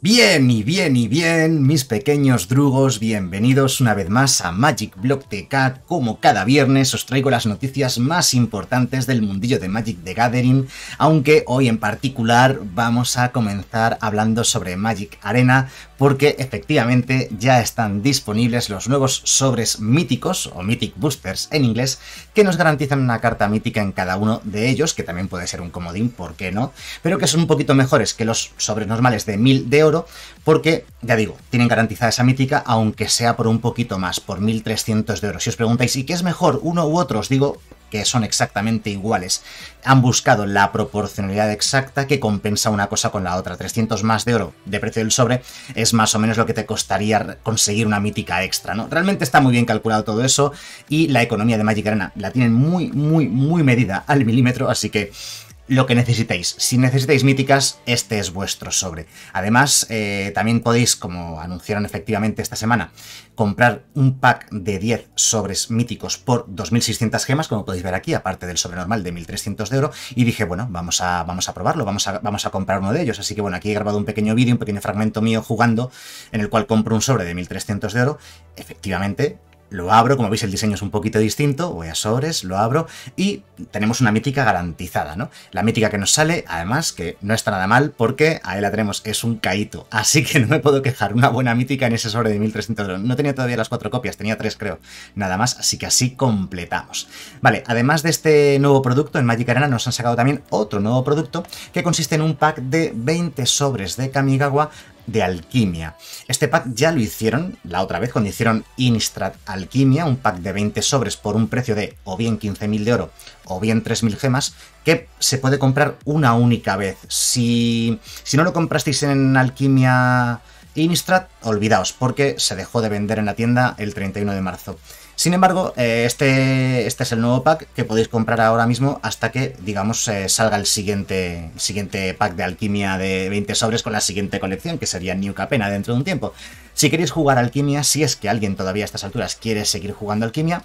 Bien y bien y bien, mis pequeños drugos, bienvenidos una vez más a Magic Block Cat. Como cada viernes os traigo las noticias más importantes del mundillo de Magic the Gathering, aunque hoy en particular vamos a comenzar hablando sobre Magic Arena, porque efectivamente ya están disponibles los nuevos sobres míticos o Mythic Boosters en inglés que nos garantizan una carta mítica en cada uno de ellos, que también puede ser un comodín, ¿por qué no? Pero que son un poquito mejores que los sobres normales de 1000 de oro porque, ya digo, tienen garantizada esa mítica aunque sea por un poquito más, por 1300 de oro. Si os preguntáis, ¿y qué es mejor, uno u otro? Os digo, que son exactamente iguales. Han buscado la proporcionalidad exacta que compensa una cosa con la otra. 300 más de oro de precio del sobre es más o menos lo que te costaría conseguir una mítica extra, ¿no? Realmente está muy bien calculado todo eso y la economía de Magic Arena la tienen muy, muy, muy medida al milímetro, así que lo que necesitéis. Si necesitéis míticas, este es vuestro sobre. Además, eh, también podéis, como anunciaron efectivamente esta semana, comprar un pack de 10 sobres míticos por 2.600 gemas, como podéis ver aquí, aparte del sobre normal de 1.300 de oro. Y dije, bueno, vamos a, vamos a probarlo, vamos a, vamos a comprar uno de ellos. Así que bueno, aquí he grabado un pequeño vídeo, un pequeño fragmento mío jugando, en el cual compro un sobre de 1.300 de oro. Efectivamente, lo abro, como veis el diseño es un poquito distinto, voy a sobres, lo abro y tenemos una mítica garantizada, ¿no? La mítica que nos sale, además, que no está nada mal porque ahí la tenemos, es un caíto, así que no me puedo quejar, una buena mítica en ese sobre de 1300 euros. No tenía todavía las cuatro copias, tenía tres creo, nada más, así que así completamos. Vale, además de este nuevo producto, en Magic Arena nos han sacado también otro nuevo producto que consiste en un pack de 20 sobres de Kamigawa de alquimia. Este pack ya lo hicieron la otra vez cuando hicieron instrad Alquimia, un pack de 20 sobres por un precio de o bien 15.000 de oro o bien 3.000 gemas, que se puede comprar una única vez. Si, si no lo comprasteis en Alquimia instrad olvidaos, porque se dejó de vender en la tienda el 31 de marzo. Sin embargo, eh, este, este es el nuevo pack que podéis comprar ahora mismo hasta que, digamos, eh, salga el siguiente, el siguiente pack de alquimia de 20 sobres con la siguiente colección, que sería New Capena dentro de un tiempo. Si queréis jugar alquimia, si es que alguien todavía a estas alturas quiere seguir jugando alquimia,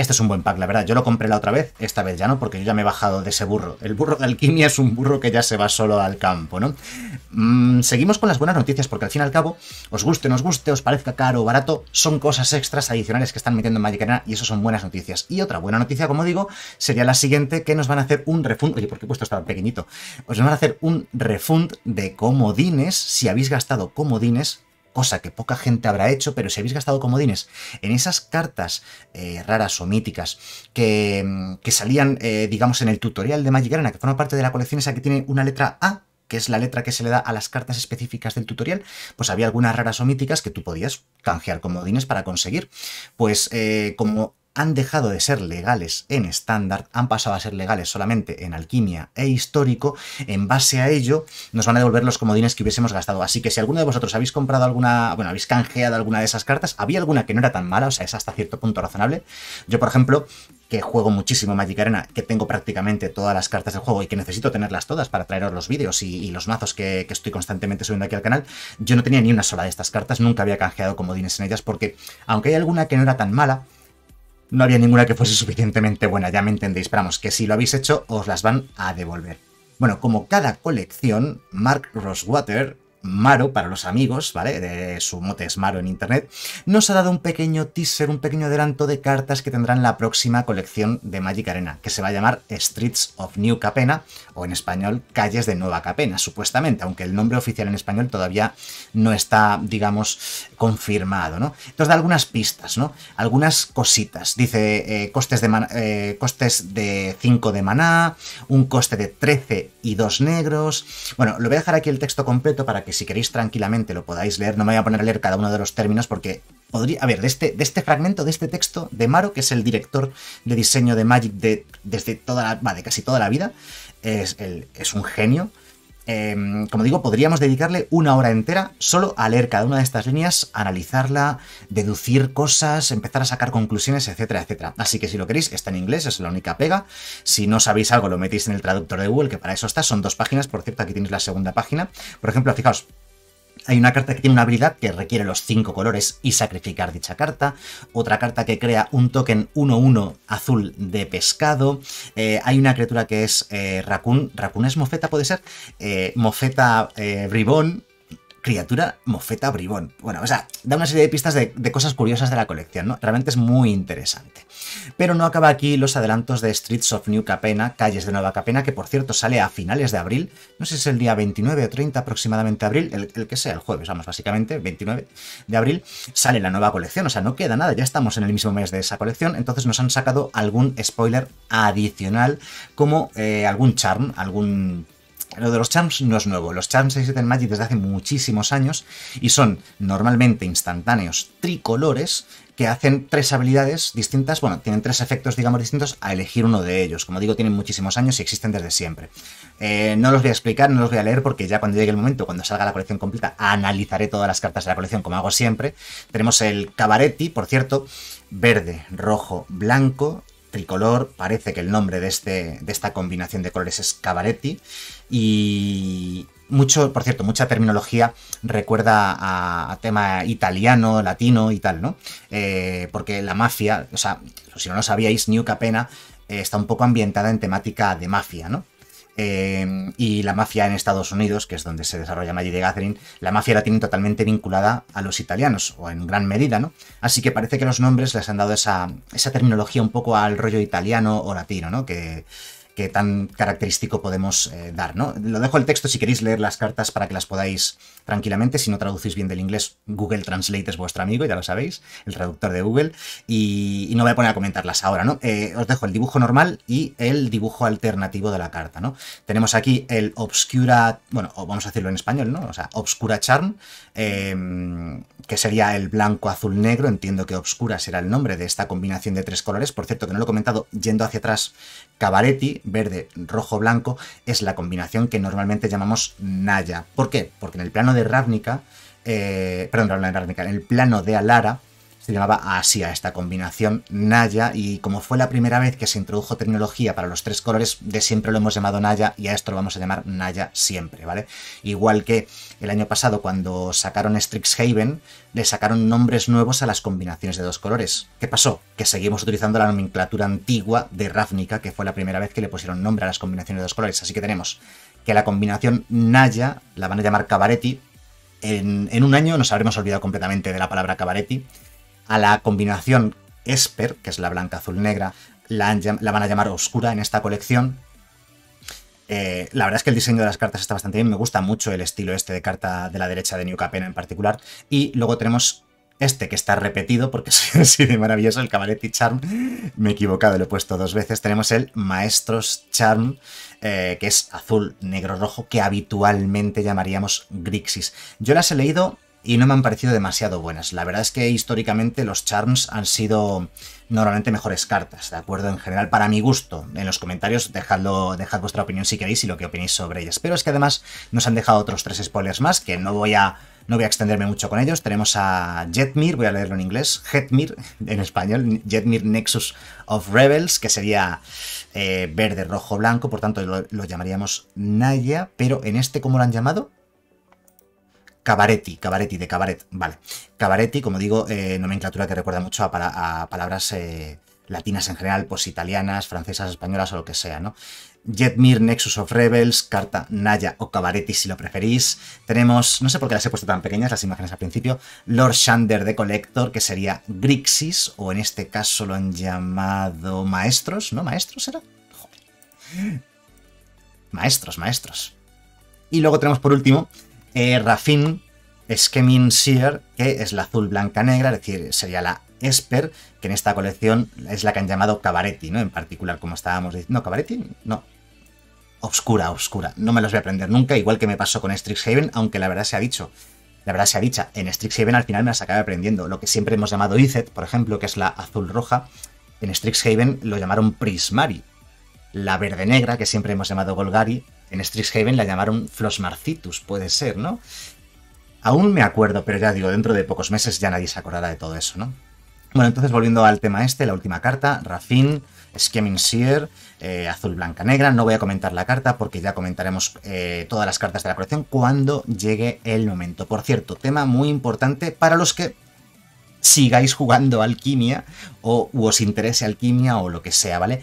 este es un buen pack, la verdad. Yo lo compré la otra vez, esta vez ya no, porque yo ya me he bajado de ese burro. El burro de alquimia es un burro que ya se va solo al campo, ¿no? Mm, seguimos con las buenas noticias, porque al fin y al cabo, os guste, os guste, os parezca caro o barato, son cosas extras adicionales que están metiendo en Magic Arena y eso son buenas noticias. Y otra buena noticia, como digo, sería la siguiente, que nos van a hacer un refund... Oye, ¿por qué he puesto tan pequeñito? Os van a hacer un refund de comodines si habéis gastado comodines cosa que poca gente habrá hecho, pero si habéis gastado comodines en esas cartas eh, raras o míticas que, mm, salían, eh, digamos, en el tutorial de Magic que forma parte de la colección esa que tiene una letra A, que es la letra que se le da a las cartas específicas del tutorial, pues había algunas raras o míticas que tú podías canjear comodines para conseguir. Pues eh, como han dejado de ser legales en estándar, han pasado a ser legales solamente en alquimia e histórico, en base a ello nos van a devolver los comodines que hubiésemos gastado. Así que si alguno de vosotros habéis comprado alguna, bueno, habéis canjeado alguna de esas cartas, había alguna que no era tan mala, o sea, es hasta cierto punto razonable. Yo, por ejemplo, que juego muchísimo Magic Arena, que tengo prácticamente todas las cartas del juego y que necesito tenerlas todas para traeros los vídeos y, los mazos que, que, estoy constantemente subiendo aquí al canal, yo no tenía ni una sola de estas cartas, nunca había canjeado comodines en ellas porque, aunque hay alguna que no era tan mala, no había ninguna que fuese suficientemente buena, ya me entendéis, pero que si lo habéis hecho os las van a devolver. Bueno, como cada colección, Mark Rosewater Maro, para los amigos, ¿vale? De su mote es Maro en internet, nos ha dado un pequeño teaser, un pequeño adelanto de cartas que tendrán la próxima colección de Magic Arena, que se va a llamar Streets of New Capena, o en español, Calles de Nueva Capena, supuestamente, aunque el nombre oficial en español todavía no está, digamos, confirmado, ¿no? Entonces da algunas pistas, ¿no? Algunas cositas. Dice eh, costes de 5 eh, costes de, de maná, un coste de 13 y 2 negros. Bueno, lo voy a dejar aquí el texto completo para que que si queréis tranquilamente lo podáis leer. No me voy a poner a leer cada uno de los términos porque podría. A ver, de este, de este fragmento, de este texto, de Maro, que es el director de diseño de Magic de, desde toda la, de casi toda la vida, es, el, es un genio. Em, como digo, podríamos dedicarle una hora entera solo a leer cada una de estas líneas, analizarla, deducir cosas, empezar a sacar conclusiones, etcétera, etcétera. Así que si lo queréis, está en inglés, es la única pega. Si no sabéis algo, lo metéis en el traductor de Google, que para eso está. Son dos páginas, por cierto, aquí tienes la segunda página. Por ejemplo, fijaos, hay una carta que tiene una habilidad que requiere los 5 colores y sacrificar dicha carta. Otra carta que crea un token 1-1 azul de pescado. Eh, hay una criatura que es eh, Raccoon. ¿Raccoon es mofeta, puede ser? Eh, mofeta bribón, criatura mofeta bribón. Bueno, o sea, da una serie de pistas de, cosas curiosas de la colección, ¿no? Realmente es muy interesante. Pero no acaba aquí los adelantos de Streets of New Capena, Calles de Nueva Capena, que por cierto sale a finales de abril, no sé si es el día 29 o 30 aproximadamente de abril, el, que sea, el jueves, vamos, básicamente, 29 de abril, sale la nueva colección, o sea, no queda nada, ya estamos en el mismo mes de esa colección, entonces nos han sacado algún spoiler adicional, como eh, algún charm, algún lo de los charms no es nuevo, los charms existen en Magic desde hace muchísimos años y son normalmente instantáneos tricolores que hacen tres habilidades distintas, bueno, tienen tres efectos, digamos, distintos a elegir uno de ellos. Como digo, tienen muchísimos años y existen desde siempre. Eh, no los voy a explicar, no los voy a leer porque ya cuando llegue el momento, cuando salga la colección completa, analizaré todas las cartas de la colección como hago siempre. Tenemos el Cabaretti, por cierto, verde, rojo, blanco tricolor, parece que el nombre de, este, de esta combinación de colores es cabaretti y mucho, por cierto, mucha terminología recuerda a, tema italiano, latino y tal, ¿no? Eh, porque la mafia, o sea, si no lo sabíais, New Capena eh, está un poco ambientada en temática de mafia, ¿no? Em, y la mafia en Estados Unidos, que es donde se desarrolla Magic the Gathering, la mafia la tienen totalmente vinculada a los italianos, o en gran medida, ¿no? Así que parece que los nombres les han dado esa, esa terminología un poco al rollo italiano o latino, ¿no? Que, tan característico podemos eh, dar, ¿no? Lo dejo el texto si queréis leer las cartas para que las podáis tranquilamente. Si no traducís bien del inglés, Google Translate es vuestro amigo, ya lo sabéis, el traductor de Google. Y, no voy a poner a comentarlas ahora, ¿no? Eh, os dejo el dibujo normal y el dibujo alternativo de la carta, ¿no? Tenemos aquí el Obscura, bueno, vamos a decirlo en español, ¿no? O sea, Obscura Charm, em, que sería el blanco, azul, negro. Entiendo que Obscura será el nombre de esta combinación de tres colores. Por cierto, que no lo he comentado, yendo hacia atrás, Cabaretti, verde, rojo, blanco, es la combinación que normalmente llamamos Naya. ¿Por qué? Porque en el plano de Ravnica, perdón, de Ravnica, en eh, el plano de Alara, se llamaba a esta combinación Naya y como fue la primera vez que se introdujo tecnología para los tres colores, de siempre lo hemos llamado Naya y a esto lo vamos a llamar Naya siempre, ¿vale? Igual que el año pasado cuando sacaron Strixhaven, le sacaron nombres nuevos a las combinaciones de dos colores. ¿Qué pasó? Que seguimos utilizando la nomenclatura antigua de Ravnica, que fue la primera vez que le pusieron nombre a las combinaciones de dos colores. Así que tenemos que la combinación Naya la van a llamar Cabaretti, en, un año nos habremos olvidado completamente de la palabra cabaretti. A la combinación Esper, que es la blanca azul negra, la, la van a llamar oscura en esta colección. Eh, la verdad es que el diseño de las cartas está bastante bien, me gusta mucho el estilo este de carta de la derecha de New Capena en particular. Y luego tenemos este que está repetido, porque soy así de maravilloso, el Cavaletti Charm, me he equivocado, lo he puesto dos veces. Tenemos el Maestros Charm, eh, que es azul, negro, rojo, que habitualmente llamaríamos Grixis. Yo las he leído y no me han parecido demasiado buenas. La verdad es que históricamente los charms han sido normalmente mejores cartas, ¿de acuerdo? En general, para mi gusto. En los comentarios dejad vuestra opinión si queréis y lo que opinéis sobre ellas. Pero es que además nos han dejado otros tres spoilers más que no voy a no voy a extenderme mucho con ellos. Tenemos a Jetmir, voy a leerlo en inglés, Jetmir en español, Jetmir Nexus of Rebels, que sería eh, verde, rojo, blanco, por tanto lo, llamaríamos Naya, pero en este, ¿cómo lo han llamado? Cabaretti, Cabaretti, de Cabaret, vale. Cabaretti, como digo, eh, nomenclatura que recuerda mucho a, palabras eh, latinas en general, pues italianas, francesas, españolas o lo que sea, ¿no? Jetmir, Nexus of Rebels, Carta Naya o Cabaretti si lo preferís. Tenemos, no sé por qué las he puesto tan pequeñas las imágenes al principio, Lord Shander de Collector, que sería Grixis, o en este caso lo han llamado Maestros, ¿no? ¿Maestros era? Maestros, maestros. Y luego tenemos por último eh, Rafin Skemin Seer, que es la azul blanca negra, es decir, sería la Esper, que en esta colección es la que han llamado Cabaretti, ¿no? En particular, como estábamos diciendo. No, Cabaretti, no. Obscura, obscura. No me los voy a aprender nunca, igual que me pasó con Strixhaven, aunque la verdad se ha dicho. La verdad se ha dicho en Strixhaven al final me las acabé aprendiendo. Lo que siempre hemos llamado Izet, por ejemplo, que es la azul roja, en Strixhaven lo llamaron Prismari. La verde negra, que siempre hemos llamado Golgari, en Strixhaven la llamaron Flosmarcitus, puede ser, ¿no? Aún me acuerdo, pero ya digo, dentro de pocos meses ya nadie se acordará de todo eso, ¿no? Bueno, entonces volviendo al tema este, la última carta, Rafin, Scheming eh, Azul Blanca Negra. No voy a comentar la carta porque ya comentaremos eh, todas las cartas de la colección cuando llegue el momento. Por cierto, tema muy importante para los que sigáis jugando alquimia o os interese alquimia o lo que sea, ¿vale?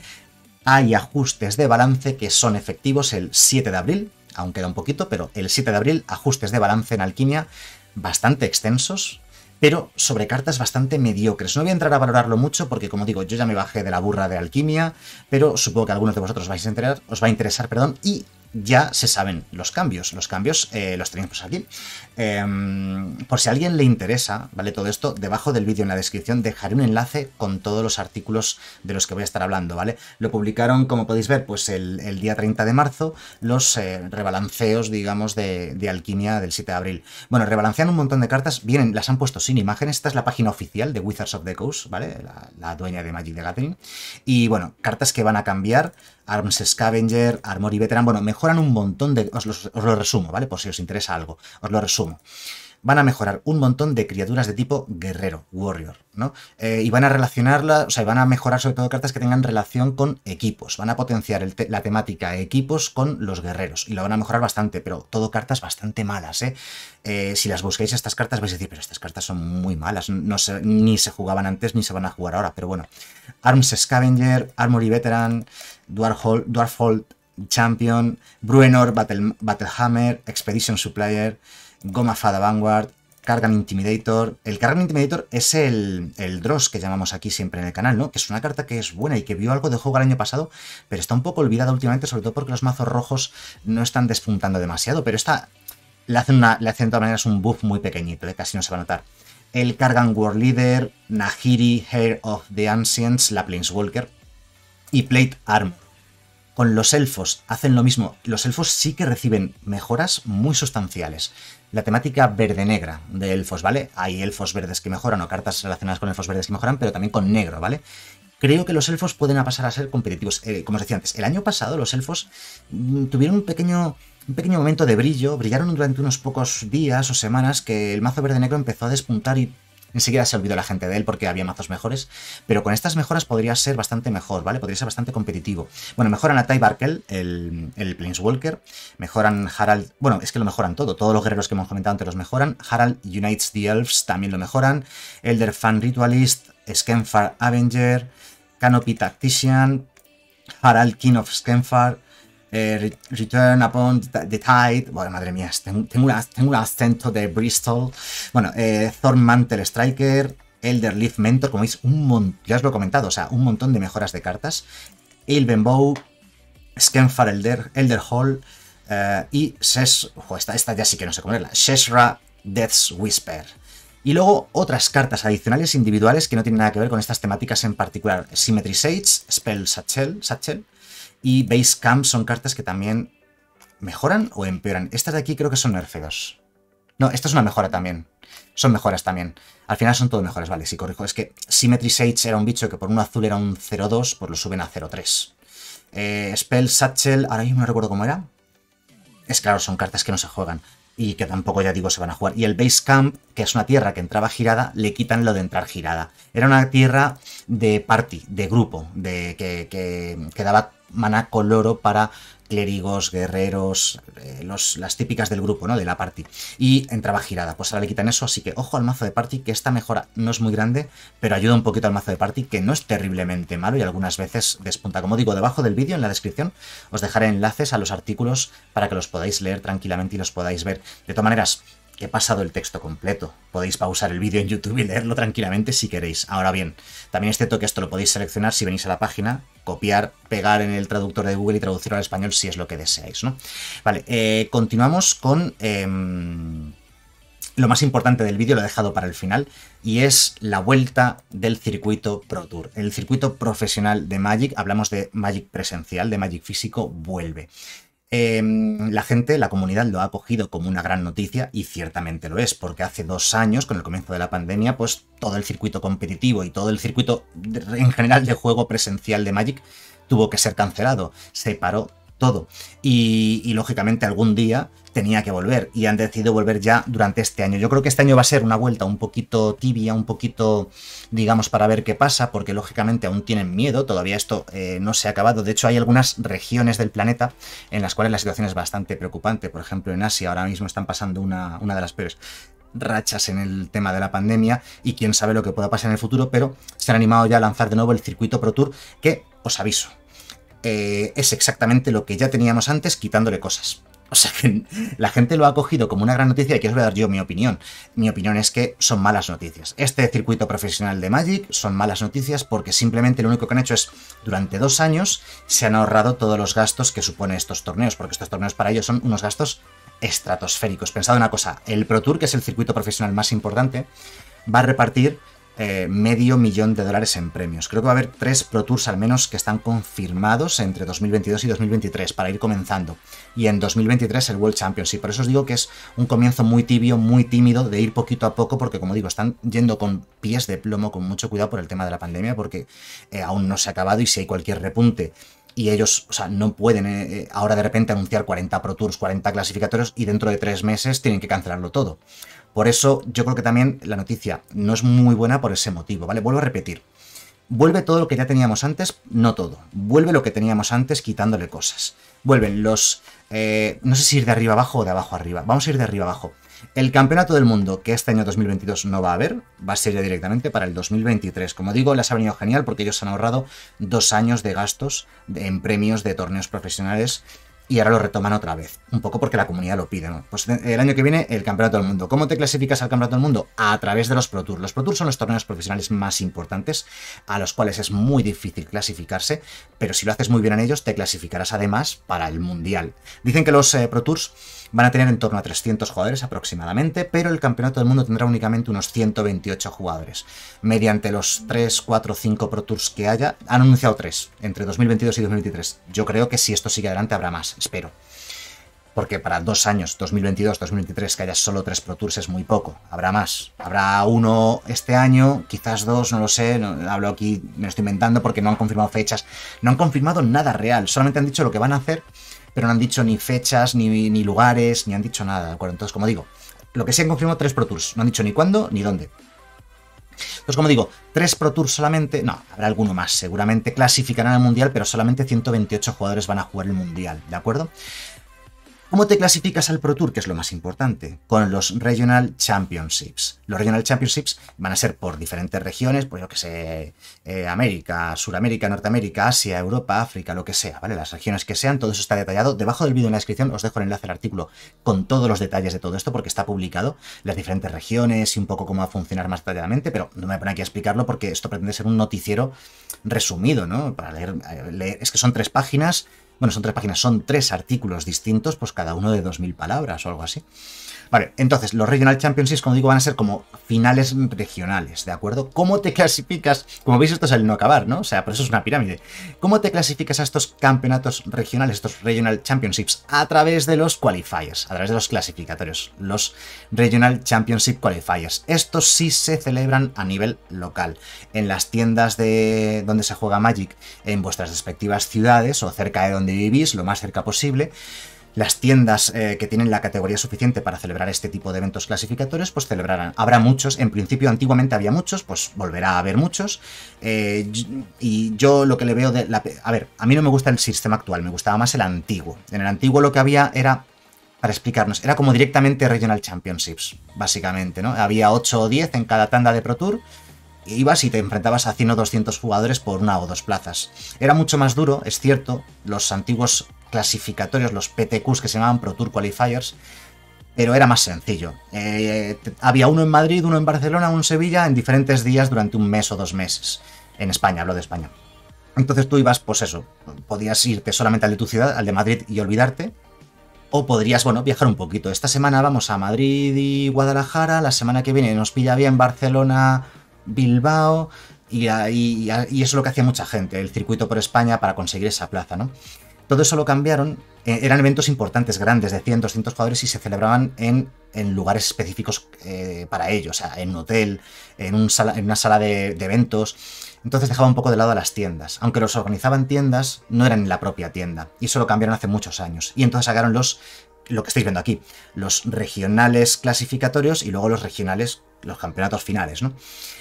Hay ajustes de balance que son efectivos el 7 de abril, aún queda un poquito, pero el 7 de abril ajustes de balance en alquimia bastante extensos, pero sobre cartas bastante mediocres. No voy a entrar a valorarlo mucho porque, como digo, yo ya me bajé de la burra de alquimia, pero supongo que algunos de vosotros vais a os va a interesar, perdón, y ya se saben los cambios. Los cambios eh, los tenemos aquí. Em, por si a alguien le interesa, ¿vale? Todo esto, debajo del vídeo en la descripción dejaré un enlace con todos los artículos de los que voy a estar hablando, ¿vale? Lo publicaron, como podéis ver, pues el, día 30 de marzo, los eh, rebalanceos, digamos, de, alquimia del 7 de abril. Bueno, rebalancean un montón de cartas, vienen, las han puesto sin imagen, esta es la página oficial de Wizards of the Coast, ¿vale? La, dueña de Magic the Gathering. Y bueno, cartas que van a cambiar, Arms Scavenger, Armory Veteran, bueno, me mejoran un montón de... Os, lo resumo, ¿vale? Por si os interesa algo, os lo resumo van a mejorar un montón de criaturas de tipo guerrero, warrior, ¿no? Eh, y van a relacionarla, o sea, van a mejorar sobre todo cartas que tengan relación con equipos, van a potenciar la temática equipos con los guerreros, y lo van a mejorar bastante, pero todo cartas bastante malas, ¿eh? eh si las busquéis estas cartas vais a decir, pero estas cartas son muy malas, no ni se jugaban antes ni se van a jugar ahora, pero bueno. Arms Scavenger, Armory Veteran, Dwarf Champion, Bruenor, Battlehammer, Expedition Supplier, Goma Fada Vanguard, Cargan Intimidator. El Cargan Intimidator es el, el Dross que llamamos aquí siempre en el canal, ¿no? Que es una carta que es buena y que vio algo de juego el año pasado, pero está un poco olvidada últimamente, sobre todo porque los mazos rojos no están despuntando demasiado, pero esta le hacen, una, le de todas maneras un buff muy pequeñito, que ¿eh? casi no se va a notar. El Cargan World Leader, Nahiri, Hair of the Ancients, la Walker y Plate Armor. Con los elfos hacen lo mismo. Los elfos sí que reciben mejoras muy sustanciales. La temática verde-negra de elfos, ¿vale? Hay elfos verdes que mejoran o cartas relacionadas con elfos verdes que mejoran, pero también con negro, ¿vale? creo que los elfos pueden pasar a ser competitivos. Eh, como os decía antes, el año pasado los elfos mm, tuvieron un pequeño, un pequeño momento de brillo, brillaron durante unos pocos días o semanas que el mazo verde negro empezó a despuntar y siquiera se olvidó la gente de él porque había mazos mejores, pero con estas mejoras podría ser bastante mejor, ¿vale? Podría ser bastante competitivo. Bueno, mejoran a Ty Barkel, el, el Planeswalker, mejoran Harald, bueno, es que lo mejoran todo, todos los guerreros que hemos comentado antes los mejoran, Harald Unites the Elves también lo mejoran, Elder Fan Ritualist, Skenfar Avenger, Canopy Tactician, Harald King of Skenfar, eh, Return Upon the Tide, bueno, madre mía, tengo, un acento de Bristol, bueno, eh, Thorn Mantle Striker, Elder Leaf Mentor, como veis, un ya os lo he comentado, o sea, un montón de mejoras de cartas, Elven Bow, Skenfar Elder, Elder Hall, eh, y Ses, esta, ya sí que no sé cómo leerla, Seshra Death's Whisper. Y luego otras cartas adicionales individuales que no tienen nada que ver con estas temáticas en particular. Symmetry Sage, Spell Satchel, Satchel y Base Camp son cartas que también mejoran o empeoran. Estas de aquí creo que son nerfeos. No, esta es una mejora también. Son mejoras también. Al final son todo mejores vale, sí, corrijo. Es que Symmetry Sage era un bicho que por un azul era un 0-2, pues lo suben a 0-3. Eh, Spell, Satchel, ahora mismo no recuerdo cómo era. Es claro, son cartas que no se juegan y que tampoco, ya digo, se van a jugar. Y el Base Camp, que es una tierra que entraba girada, le quitan lo de entrar girada. Era una tierra de party, de grupo, de que, que daba maná coloro para clérigos, guerreros, eh, las típicas del grupo, ¿no? De la party. Y entraba girada. Pues ahora le quitan eso, así que ojo al mazo de party, que esta mejora no es muy grande, pero ayuda un poquito al mazo de party, que no es terriblemente malo y algunas veces despunta. Como digo, debajo del vídeo, en la descripción, os dejaré enlaces a los artículos para que los podáis leer tranquilamente y los podáis ver. De todas maneras, He pasado el texto completo. Podéis pausar el vídeo en YouTube y leerlo tranquilamente si queréis. Ahora bien, también es cierto que esto lo podéis seleccionar si venís a la página, copiar, pegar en el traductor de Google y traducirlo al español si es lo que deseáis, ¿no? Vale, eh, continuamos con... Em, lo más importante del vídeo lo he dejado para el final y es la vuelta del circuito Pro Tour. El circuito profesional de Magic, hablamos de Magic presencial, de Magic físico, vuelve. Em, la gente, la comunidad lo ha cogido como una gran noticia y ciertamente lo es, porque hace dos años, con el comienzo de la pandemia, pues todo el circuito competitivo y todo el circuito en general de juego presencial de Magic tuvo que ser cancelado, se paró todo. y lógicamente algún día tenía que volver y han decidido volver ya durante este año. Yo creo que este año va a ser una vuelta un poquito tibia, un poquito, digamos, para ver qué pasa, porque lógicamente aún tienen miedo, todavía esto eh, no se ha acabado. De hecho, hay algunas regiones del planeta en las cuales la situación es bastante preocupante. Por ejemplo, en Asia ahora mismo están pasando una, de las peores rachas en el tema de la pandemia y quién sabe lo que pueda pasar en el futuro, pero se han animado ya a lanzar de nuevo el circuito Pro Tour, que os aviso, eh, es exactamente lo que ya teníamos antes quitándole cosas. O sea que la gente lo ha cogido como una gran noticia y quiero os dar yo mi opinión. Mi opinión es que son malas noticias. Este circuito profesional de Magic son malas noticias porque simplemente lo único que han hecho es durante dos años se han ahorrado todos los gastos que supone estos torneos, porque estos torneos para ellos son unos gastos estratosféricos. Pensad una cosa, el Pro Tour, que es el circuito profesional más importante, va a repartir eh, medio millón de dólares en premios. Creo que va a haber tres Pro Tours al menos que están confirmados entre 2022 y 2023 para ir comenzando. Y en 2023 el World Championship por eso os digo que es un comienzo muy tibio, muy tímido, de ir poquito a poco, porque como digo, están yendo con pies de plomo, con mucho cuidado por el tema de la pandemia, porque eh, aún no se ha acabado y si hay cualquier repunte y ellos, o sea, no pueden eh, ahora de repente anunciar 40 Pro Tours, 40 clasificatorios y dentro de tres meses tienen que cancelarlo todo. Por eso yo creo que también la noticia no es muy buena por ese motivo, ¿vale? Vuelvo a repetir. Vuelve todo lo que ya teníamos antes, no todo. Vuelve lo que teníamos antes quitándole cosas. Vuelven los... Eh, no sé si ir de arriba abajo o de abajo arriba. Vamos a ir de arriba abajo. El campeonato del mundo que este año 2022 no va a haber, va a ser ya directamente para el 2023. Como digo, les ha venido genial porque ellos han ahorrado dos años de gastos en premios de torneos profesionales y ahora lo retoman otra vez, un poco porque la comunidad lo pide. ¿no? Pues eh, el año que viene el Campeonato del Mundo. ¿Cómo te clasificas al Campeonato del Mundo? A través de los Pro Tour. Los Pro Tour son los torneos profesionales más importantes a los cuales es muy difícil clasificarse, pero si lo haces muy bien en ellos te clasificarás además para el Mundial. Dicen que los eh, Pro Tours Van a tener en torno a 300 jugadores aproximadamente, pero el Campeonato del Mundo tendrá únicamente unos 128 jugadores. Mediante los 3, 4, 5 Pro Tours que haya, han anunciado 3 entre 2022 y 2023. Yo creo que si esto sigue adelante habrá más, espero. Porque para dos años, 2022-2023, que haya solo tres Pro Tours es muy poco. Habrá más. Habrá uno este año, quizás dos, no lo sé. hablo aquí, me lo estoy inventando porque no han confirmado fechas. No han confirmado nada real. Solamente han dicho lo que van a hacer pero no han dicho ni fechas, ni, lugares, ni han dicho nada, ¿de acuerdo? Entonces, como digo, lo que sí han confirmado tres Pro Tours, no han dicho ni cuándo ni dónde. Entonces, como digo, tres Pro Tours solamente, no, habrá alguno más, seguramente clasificarán al Mundial, pero solamente 128 jugadores van a jugar el Mundial, ¿de acuerdo? ¿Cómo te clasificas al Pro Tour, que es lo más importante? Con los Regional Championships. Los Regional Championships van a ser por diferentes regiones, por pues lo que sé, eh, América, Suramérica, Norteamérica, Asia, Europa, África, lo que sea, ¿vale? Las regiones que sean, todo eso está detallado. Debajo del vídeo en la descripción os dejo el enlace al artículo con todos los detalles de todo esto, porque está publicado las diferentes regiones y un poco cómo va a funcionar más detalladamente, pero no me voy a poner aquí a explicarlo porque esto pretende ser un noticiero resumido, ¿no? Para leer eh, es que son tres páginas, bueno, son tres páginas, son tres artículos distintos, pues cada uno de dos mil palabras o algo así. Vale, entonces los Regional Championships, como digo, van a ser como finales regionales, ¿de acuerdo? ¿Cómo te clasificas? Como veis, esto es el no acabar, ¿no? O sea, por eso es una pirámide. ¿Cómo te clasificas a estos campeonatos regionales, estos Regional Championships? A través de los qualifiers, a través de los clasificatorios, los Regional Championship Qualifiers. Estos sí se celebran a nivel local, en las tiendas de donde se juega Magic, en vuestras respectivas ciudades o cerca de donde vivís, lo más cerca posible las tiendas eh, que tienen la categoría suficiente para celebrar este tipo de eventos clasificatorios, pues celebrarán. Habrá muchos, en principio antiguamente había muchos, pues volverá a haber muchos. Eh, y yo lo que le veo de la... A ver, a mí no me gusta el sistema actual, me gustaba más el antiguo. En el antiguo lo que había era para explicarnos, era como directamente Regional Championships, básicamente, ¿no? Había 8 o 10 en cada tanda de Pro Tour ibas y te enfrentabas a 100 o 200 jugadores por una o dos plazas. Era mucho más duro, es cierto, los antiguos clasificatorios, los PTQs que se llamaban Pro Tour Qualifiers, pero era más sencillo. Eh, había uno en Madrid, uno en Barcelona, uno en Sevilla, en diferentes días durante un mes o dos meses. En España, hablo de España. Entonces tú ibas, pues eso, podías irte solamente al de tu ciudad, al de Madrid y olvidarte, o podrías, bueno, viajar un poquito. Esta semana vamos a Madrid y Guadalajara, la semana que viene nos pilla bien Barcelona, Bilbao, y, eso es lo que hacía mucha gente, el circuito por España para conseguir esa plaza, ¿no? Todo eso lo cambiaron, eh, eran eventos importantes, grandes, de 100, 200 jugadores y se celebraban en, lugares específicos eh, para ellos, o sea, en un hotel, en, una sala de, eventos. Entonces dejaba un poco de lado a las tiendas. Aunque los organizaban tiendas, no eran en la propia tienda. Y eso lo cambiaron hace muchos años. Y entonces sacaron los, lo que estáis viendo aquí, los regionales clasificatorios y luego los regionales los campeonatos finales, ¿no?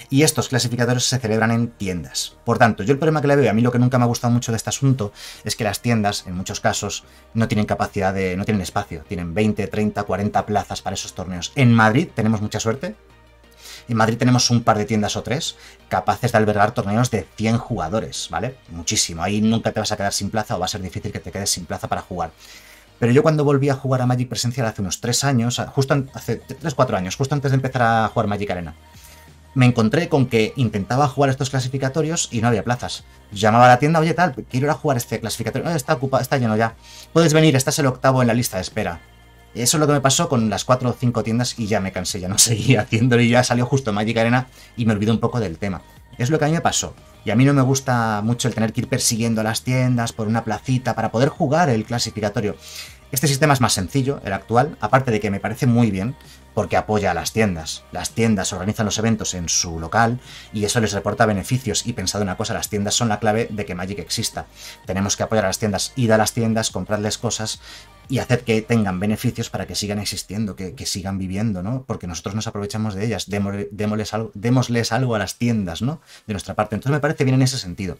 Y estos clasificadores se celebran en tiendas. Por tanto, yo el problema que le veo, a mí lo que nunca me ha gustado mucho de este asunto, es que las tiendas, en muchos casos, no tienen capacidad de. no tienen espacio. Tienen 20, 30, 40 plazas para esos torneos. En Madrid tenemos mucha suerte, en Madrid tenemos un par de tiendas o tres capaces de albergar torneos de 100 jugadores, ¿vale? Muchísimo. Ahí nunca te vas a quedar sin plaza o va a ser difícil que te quedes sin plaza para jugar. Pero yo cuando volví a jugar a Magic Presencial hace unos 3 años, justo hace 3-4 años, justo antes de empezar a jugar Magic Arena, me encontré con que intentaba jugar estos clasificatorios y no había plazas. Llamaba a la tienda, oye tal, quiero ir a jugar este clasificatorio, eh, está ocupado, está lleno ya. Puedes venir, estás el octavo en la lista de espera. Eso es lo que me pasó con las 4 o 5 tiendas y ya me cansé, ya no seguía haciéndolo y ya salió justo Magic Arena y me olvidé un poco del tema. Es lo que a mí me pasó. Y a mí no me gusta mucho el tener que ir persiguiendo las tiendas por una placita para poder jugar el clasificatorio. Este sistema es más sencillo, el actual, aparte de que me parece muy bien, porque apoya a las tiendas. Las tiendas organizan los eventos en su local y eso les reporta beneficios. Y pensad una cosa, las tiendas son la clave de que Magic exista. Tenemos que apoyar a las tiendas, ir a las tiendas, comprarles cosas y hacer que tengan beneficios para que sigan existiendo, que, sigan viviendo, ¿no? Porque nosotros nos aprovechamos de ellas, démosles algo, algo a las tiendas, ¿no? De nuestra parte. Entonces me parece bien en ese sentido.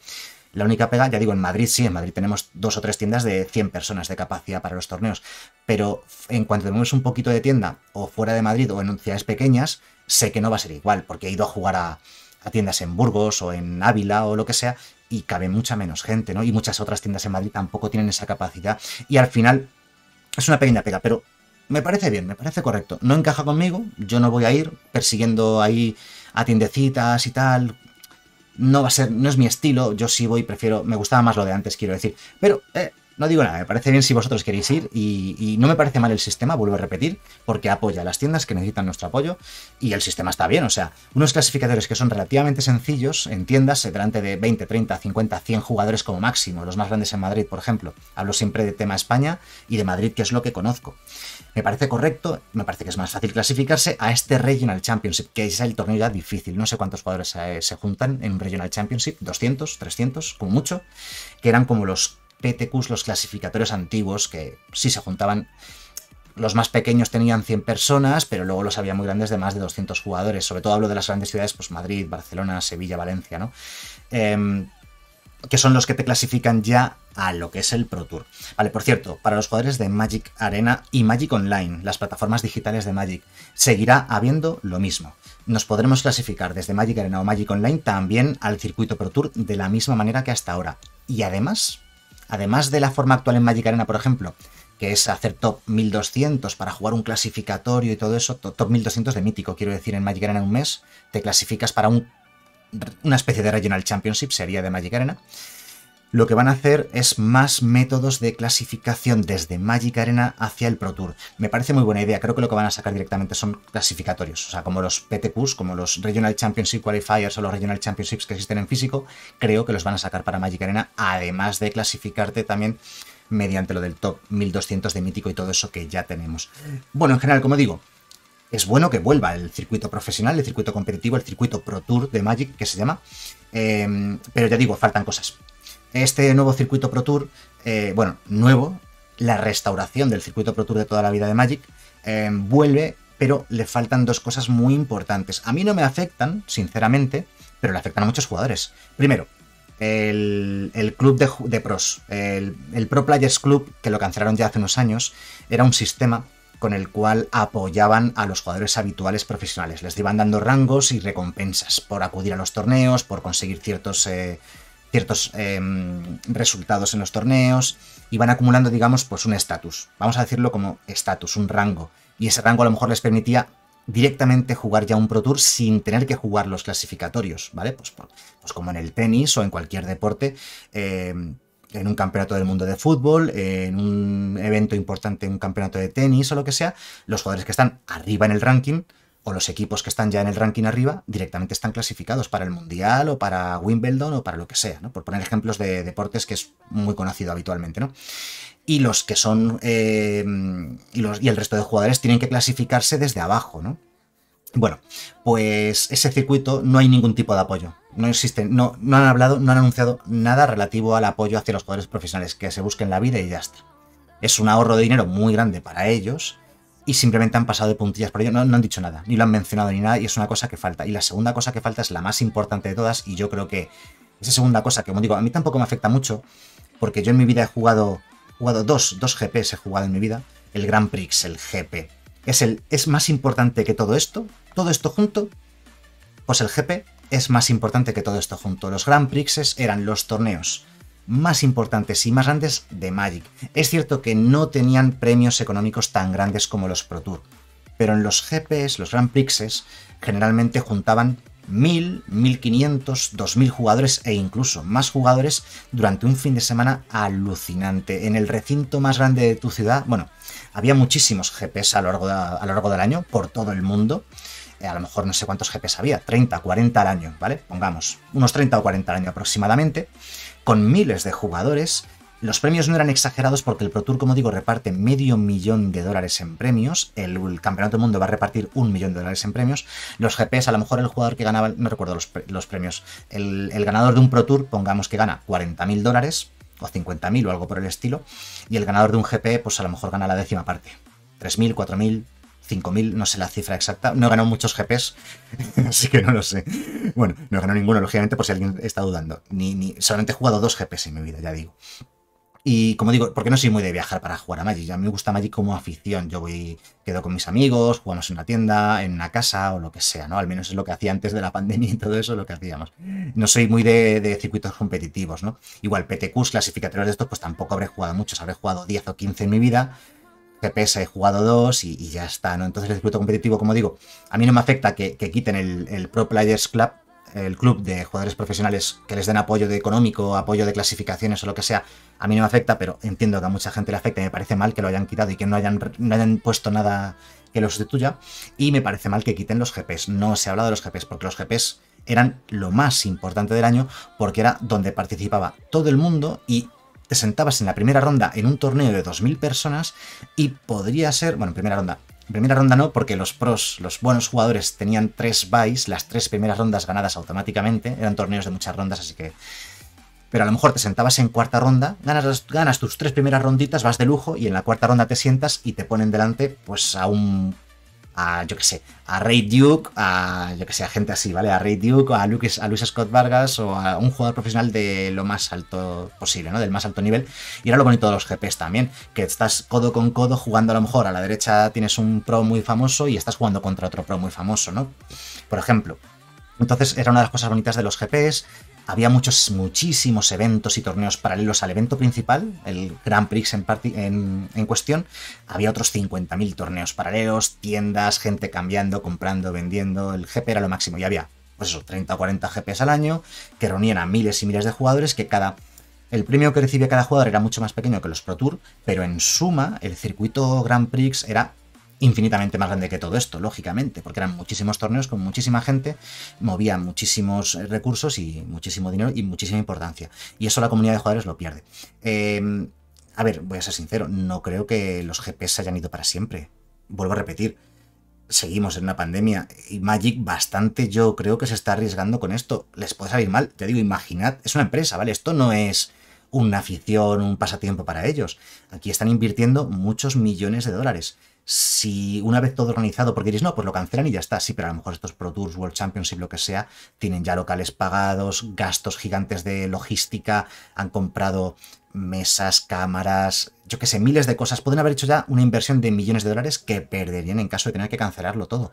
La única pega, ya digo, en Madrid sí, en Madrid tenemos dos o tres tiendas de 100 personas de capacidad para los torneos, pero en cuanto tenemos un poquito de tienda o fuera de Madrid o en ciudades pequeñas, sé que no va a ser igual, porque he ido a jugar a, a tiendas en Burgos o en Ávila o lo que sea y cabe mucha menos gente, ¿no? Y muchas otras tiendas en Madrid tampoco tienen esa capacidad y al final es una pequeña pega, pero me parece bien, me parece correcto. No encaja conmigo, yo no voy a ir persiguiendo ahí a tiendecitas y tal, no va a ser, no es mi estilo, yo sí voy, prefiero, me gustaba más lo de antes, quiero decir. Pero eh, no digo nada, me parece bien si vosotros queréis ir y, no me parece mal el sistema, vuelvo a repetir, porque apoya a las tiendas que necesitan nuestro apoyo y el sistema está bien, o sea, unos clasificadores que son relativamente sencillos en tiendas, eh, delante de 20, 30, 50, 100 jugadores como máximo, los más grandes en Madrid, por ejemplo. Hablo siempre de tema España y de Madrid, que es lo que conozco. Me parece correcto, me parece que es más fácil clasificarse a este Regional Championship, que es el torneo ya difícil. No sé cuántos jugadores eh, se, juntan en un Regional Championship, 200, 300, como mucho, que eran como los PTQs, los clasificatorios antiguos, que sí se juntaban los más pequeños tenían 100 personas, pero luego los había muy grandes de más de 200 jugadores. Sobre todo hablo de las grandes ciudades, pues Madrid, Barcelona, Sevilla, Valencia, ¿no? Em, que son los que te clasifican ya a lo que es el Pro Tour. Vale, por cierto, para los jugadores de Magic Arena y Magic Online, las plataformas digitales de Magic, seguirá habiendo lo mismo. Nos podremos clasificar desde Magic Arena o Magic Online también al circuito Pro Tour de la misma manera que hasta ahora. Y además, además de la forma actual en Magic Arena, por ejemplo, que es hacer top 1200 para jugar un clasificatorio y todo eso, top 1200 de mítico, quiero decir, en Magic Arena en un mes, te clasificas para un una especie de Regional Championship, sería de Magic Arena, lo que van a hacer es más métodos de clasificación desde Magic Arena hacia el Pro Tour. Me parece muy buena idea, creo que lo que van a sacar directamente son clasificatorios, o sea, como los PTQs, como los Regional Championship Qualifiers o los Regional Championships que existen en físico, creo que los van a sacar para Magic Arena, además de clasificarte también mediante lo del top 1200 de mítico y todo eso que ya tenemos. Bueno, en general, como digo, es bueno que vuelva el circuito profesional, el circuito competitivo, el circuito Pro Tour de Magic, que se llama. Em, pero ya digo, faltan cosas. Este nuevo circuito Pro Tour, eh, bueno, nuevo, la restauración del circuito Pro Tour de toda la vida de Magic, em, vuelve, pero le faltan dos cosas muy importantes. A mí no me afectan, sinceramente, pero le afectan a muchos jugadores. Primero, el, club de, de pros, el, el, Pro Players Club, que lo cancelaron ya hace unos años, era un sistema con el cual apoyaban a los jugadores habituales profesionales. Les iban dando rangos y recompensas por acudir a los torneos, por conseguir ciertos, eh, ciertos em, resultados en los torneos. Iban acumulando, digamos, pues un estatus. Vamos a decirlo como estatus, un rango. Y ese rango a lo mejor les permitía directamente jugar ya un Pro Tour sin tener que jugar los clasificatorios, ¿vale? Pues, pues como en el tenis o en cualquier deporte, em, en un campeonato del mundo de fútbol, en un evento importante, en un campeonato de tenis o lo que sea, los jugadores que están arriba en el ranking o los equipos que están ya en el ranking arriba directamente están clasificados para el Mundial o para Wimbledon o para lo que sea, ¿no? Por poner ejemplos de deportes que es muy conocido habitualmente, ¿no? Y los que son. Eh, y, los, y el resto de jugadores tienen que clasificarse desde abajo, ¿no? Bueno, pues ese circuito no hay ningún tipo de apoyo. No existen, no, han hablado, no han anunciado nada relativo al apoyo hacia los jugadores profesionales, que se busquen la vida y ya está. Es un ahorro de dinero muy grande para ellos y simplemente han pasado de puntillas por ello. No, han dicho nada, ni lo han mencionado ni nada y es una cosa que falta. Y la segunda cosa que falta es la más importante de todas y yo creo que esa segunda cosa que, como digo, a mí tampoco me afecta mucho porque yo en mi vida he jugado, jugado dos, GPs he jugado en mi vida. El Grand Prix, el GP, es, el, es, más importante que todo esto todo esto junto, pues el GP es más importante que todo esto junto. Los Grand Prix eran los torneos más importantes y más grandes de Magic. Es cierto que no tenían premios económicos tan grandes como los Pro Tour, pero en los GPs, los Grand Prixes, generalmente juntaban 1.000, 1.500, 2.000 jugadores e incluso más jugadores durante un fin de semana alucinante. En el recinto más grande de tu ciudad, bueno, había muchísimos GPs a lo largo del año por todo el mundo a lo mejor no sé cuántos GPs había, 30, 40 al año, ¿vale? Pongamos, unos 30 o 40 al año aproximadamente, con miles de jugadores. Los premios no eran exagerados porque el Pro Tour, como digo, reparte medio millón de dólares en premios, el, Campeonato del Mundo va a repartir un millón de dólares en premios, los GPs, a lo mejor el jugador que ganaba, no recuerdo los, premios, el, el ganador de un Pro Tour, pongamos que gana 40.000 dólares, o 50.000 o algo por el estilo, y el ganador de un GP, e, pues a lo mejor gana la décima parte, 3.000, 4.000, 5.000, no sé la cifra exacta. No he ganado muchos GPs, así que no lo sé. Bueno, no he ganado ninguno, lógicamente, por si alguien está dudando. Ni, solamente he jugado dos GPs en mi vida, ya digo. Y como digo, porque no soy muy de viajar para jugar a Magic. A me gusta Magic como afición. Yo voy, quedo con mis amigos, jugamos en una tienda, en una casa o lo que sea, ¿no? Al menos es lo que hacía antes de la pandemia y todo eso, lo que hacíamos. No soy muy de, circuitos competitivos, ¿no? Igual PTQs, clasificatorios de estos, pues tampoco habré jugado muchos. Habré jugado 10 o 15 en mi vida, GPS he jugado dos y, ya está, ¿no? Entonces el circuito competitivo, como digo, a mí no me afecta que, quiten el, Pro Players Club, el club de jugadores profesionales que les den apoyo de económico, apoyo de clasificaciones o lo que sea, a mí no me afecta, pero entiendo que a mucha gente le afecta y me parece mal que lo hayan quitado y que no hayan, no hayan puesto nada que lo sustituya. Y me parece mal que quiten los GPs, no se ha hablado de los GPs, porque los GPs eran lo más importante del año porque era donde participaba todo el mundo y te sentabas en la primera ronda en un torneo de 2.000 personas y podría ser, bueno, primera ronda, primera ronda no, porque los pros, los buenos jugadores tenían tres buys, las tres primeras rondas ganadas automáticamente, eran torneos de muchas rondas, así que... Pero a lo mejor te sentabas en cuarta ronda, ganas, ganas tus tres primeras ronditas, vas de lujo y en la cuarta ronda te sientas y te ponen delante pues a un a, yo que sé, a Ray Duke, a, yo que sé, a gente así, ¿vale? A Ray Duke, a, a Luis Scott Vargas o a un jugador profesional de lo más alto posible, ¿no? Del más alto nivel. Y era lo bonito de los GPs también, que estás codo con codo jugando a lo mejor a la derecha tienes un pro muy famoso y estás jugando contra otro pro muy famoso, ¿no? Por ejemplo, entonces era una de las cosas bonitas de los GPs, había muchos, muchísimos eventos y torneos paralelos al evento principal, el Grand Prix en, cuestión. Había otros 50.000 torneos paralelos, tiendas, gente cambiando, comprando, vendiendo. El GP era lo máximo y había, pues eso, 30 o 40 GPs al año que reunían a miles y miles de jugadores que cada el premio que recibía cada jugador era mucho más pequeño que los Pro Tour, pero en suma el circuito Grand Prix era infinitamente más grande que todo esto, lógicamente, porque eran mm. muchísimos torneos con muchísima gente, movía muchísimos eh, recursos y muchísimo dinero y muchísima importancia. Y eso la comunidad de jugadores lo pierde. Em, a ver, voy a ser sincero, no creo que los GPs hayan ido para siempre. Vuelvo a repetir, seguimos en una pandemia y Magic bastante yo creo que se está arriesgando con esto. Les puede salir mal, te digo, imaginad, es una empresa, ¿vale? Esto no es una afición, un pasatiempo para ellos. Aquí están invirtiendo muchos millones de dólares si una vez todo organizado, porque diréis, no, pues lo cancelan y ya está, sí, pero a lo mejor estos Pro Tours, World y lo que sea, tienen ya locales pagados, gastos gigantes de logística, han comprado mesas, cámaras, yo que sé, miles de cosas. Pueden haber hecho ya una inversión de millones de dólares que perderían en caso de tener que cancelarlo todo.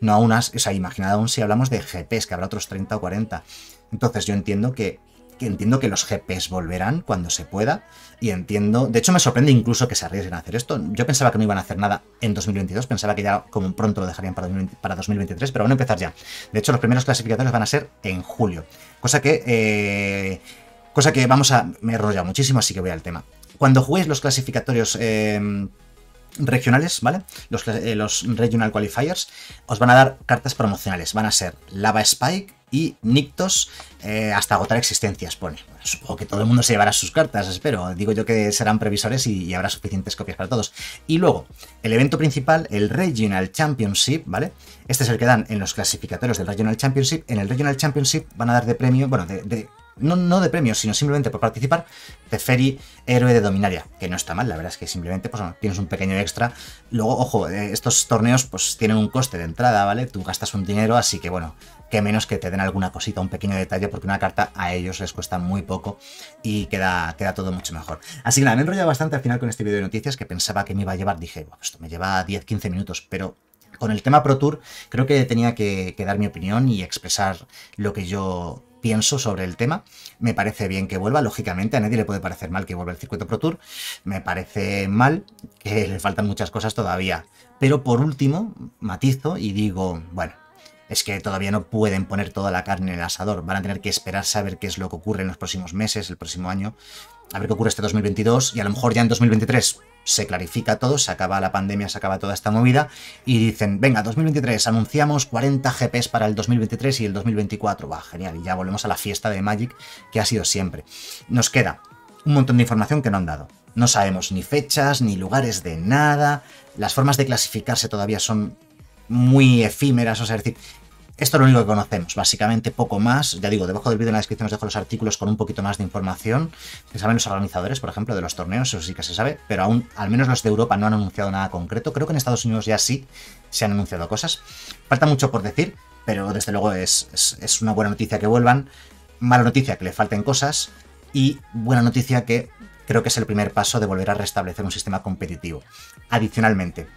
No a unas, o sea, imagina aún si hablamos de GPs, que habrá otros 30 o 40. Entonces yo entiendo que que entiendo que los GPs volverán cuando se pueda y entiendo, de hecho me sorprende incluso que se arriesguen a hacer esto. Yo pensaba que no iban a hacer nada en 2022, pensaba que ya como pronto lo dejarían para, 2023, pero van a empezar ya. De hecho los primeros clasificatorios van a ser en julio, cosa que... Eh, cosa que vamos a... Me he enrollado muchísimo, así que voy al tema. Cuando juguéis los clasificatorios... Em, regionales, ¿vale? Los, eh, los Regional Qualifiers os van a dar cartas promocionales. Van a ser Lava Spike, y Nictos eh, hasta agotar existencias, pone. supongo que todo el mundo se llevará sus cartas, espero. Digo yo que serán previsores y, habrá suficientes copias para todos. Y luego, el evento principal, el Regional Championship, ¿vale? Este es el que dan en los clasificatorios del Regional Championship. En el Regional Championship van a dar de premio, bueno, de, no, de premio, sino simplemente por participar, de Ferry Héroe de Dominaria, que no está mal, la verdad es que simplemente pues, tienes un pequeño extra. Luego, ojo, eh, estos torneos pues tienen un coste de entrada, ¿vale? Tú gastas un dinero, así que bueno, que menos que te den alguna cosita, un pequeño detalle, porque una carta a ellos les cuesta muy poco y queda, queda todo mucho mejor. Así que nada, me he enrollado bastante al final con este vídeo de noticias que pensaba que me iba a llevar, dije, pues esto me lleva 10-15 minutos, pero con el tema Pro Tour creo que tenía que, que dar mi opinión y expresar lo que yo pienso sobre el tema. Me parece bien que vuelva, lógicamente, a nadie le puede parecer mal que vuelva el circuito Pro Tour. Me parece mal que le faltan muchas cosas todavía. Pero por último, matizo y digo, bueno, es que todavía no pueden poner toda la carne en el asador. Van a tener que esperar a saber qué es lo que ocurre en los próximos meses, el próximo año, a ver qué ocurre este 2022 y a lo mejor ya en 2023 se clarifica todo, se acaba la pandemia, se acaba toda esta movida y dicen, venga, 2023, anunciamos 40 GPs para el 2023 y el 2024. Va, genial, y ya volvemos a la fiesta de Magic que ha sido siempre. Nos queda un montón de información que no han dado. No sabemos ni fechas, ni lugares de nada. Las formas de clasificarse todavía son muy efímeras, o sea, es decir, esto es lo único que conocemos, básicamente poco más. Ya digo, debajo del vídeo en la descripción os dejo los artículos con un poquito más de información. que saben los organizadores, por ejemplo, de los torneos, eso sí que se sabe, pero aún, al menos los de Europa no han anunciado nada concreto. Creo que en Estados Unidos ya sí se han anunciado cosas. Falta mucho por decir, pero desde luego es, es una buena noticia que vuelvan, mala noticia que le falten cosas y buena noticia que creo que es el primer paso de volver a restablecer un sistema competitivo. Adicionalmente,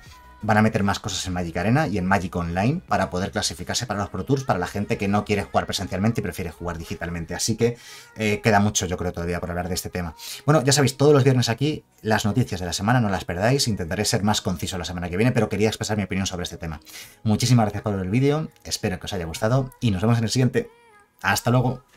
van a meter más cosas en Magic Arena y en Magic Online para poder clasificarse para los Pro Tours para la gente que no quiere jugar presencialmente y prefiere jugar digitalmente. Así que eh, queda mucho, yo creo, todavía por hablar de este tema. Bueno, ya sabéis, todos los viernes aquí las noticias de la semana, no las perdáis. Intentaré ser más conciso la semana que viene, pero quería expresar mi opinión sobre este tema. Muchísimas gracias por ver el vídeo, espero que os haya gustado y nos vemos en el siguiente. Hasta luego.